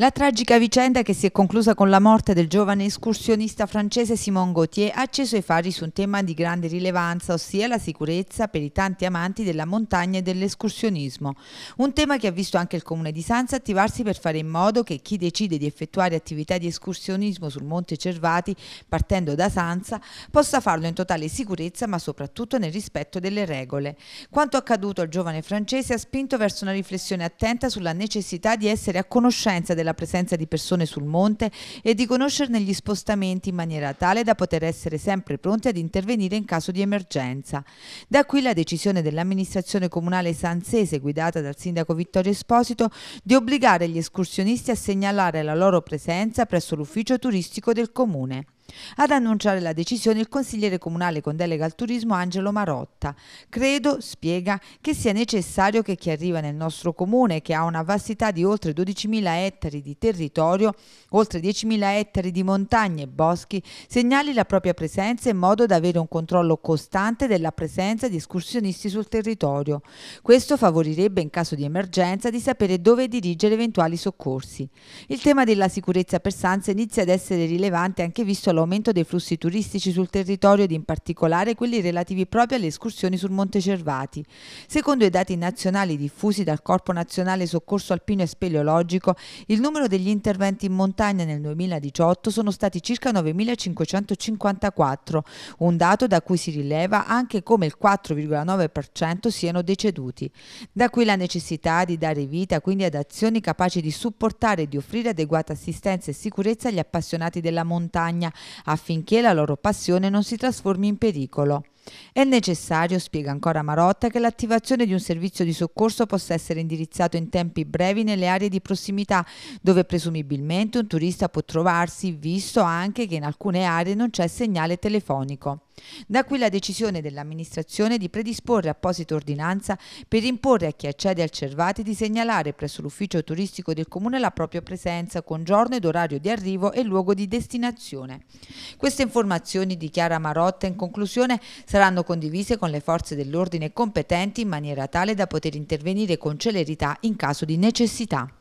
La tragica vicenda che si è conclusa con la morte del giovane escursionista francese Simon Gauthier ha acceso i fari su un tema di grande rilevanza, ossia la sicurezza per i tanti amanti della montagna e dell'escursionismo. Un tema che ha visto anche il comune di Sanza attivarsi per fare in modo che chi decide di effettuare attività di escursionismo sul Monte Cervati partendo da Sanza possa farlo in totale sicurezza ma soprattutto nel rispetto delle regole. Quanto accaduto al giovane francese ha spinto verso una riflessione attenta sulla necessità di essere a conoscenza della della presenza di persone sul monte e di conoscerne gli spostamenti in maniera tale da poter essere sempre pronti ad intervenire in caso di emergenza. Da qui la decisione dell'amministrazione comunale sanzese, guidata dal sindaco Vittorio Esposito, di obbligare gli escursionisti a segnalare la loro presenza presso l'ufficio turistico del comune. Ad annunciare la decisione il consigliere comunale con delega al turismo Angelo Marotta. Credo, spiega, che sia necessario che chi arriva nel nostro comune, che ha una vastità di oltre 12.000 ettari di territorio, oltre 10.000 ettari di montagne e boschi, segnali la propria presenza in modo da avere un controllo costante della presenza di escursionisti sul territorio. Questo favorirebbe in caso di emergenza di sapere dove dirigere eventuali soccorsi. Il tema della sicurezza per Sanza inizia ad essere rilevante anche visto l'aumento dei flussi turistici sul territorio ed in particolare quelli relativi proprio alle escursioni sul Monte Cervati. Secondo i dati nazionali diffusi dal Corpo Nazionale Soccorso Alpino e Speleologico, il numero degli interventi in montagna nel 2018 sono stati circa 9.554, un dato da cui si rileva anche come il 4,9% siano deceduti. Da qui la necessità di dare vita quindi ad azioni capaci di supportare e di offrire adeguata assistenza e sicurezza agli appassionati della montagna affinché la loro passione non si trasformi in pericolo. È necessario, spiega ancora Marotta, che l'attivazione di un servizio di soccorso possa essere indirizzato in tempi brevi nelle aree di prossimità, dove presumibilmente un turista può trovarsi, visto anche che in alcune aree non c'è segnale telefonico. Da qui la decisione dell'amministrazione di predisporre apposita ordinanza per imporre a chi accede al Cervati di segnalare presso l'ufficio turistico del Comune la propria presenza con giorno ed orario di arrivo e luogo di destinazione. Queste informazioni, dichiara Marotta in conclusione, saranno condivise con le forze dell'ordine competenti in maniera tale da poter intervenire con celerità in caso di necessità.